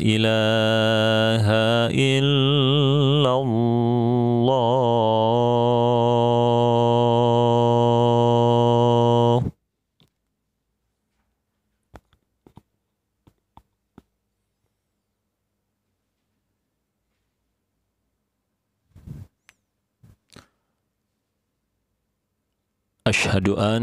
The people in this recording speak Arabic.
إله إلا الله أشهد أن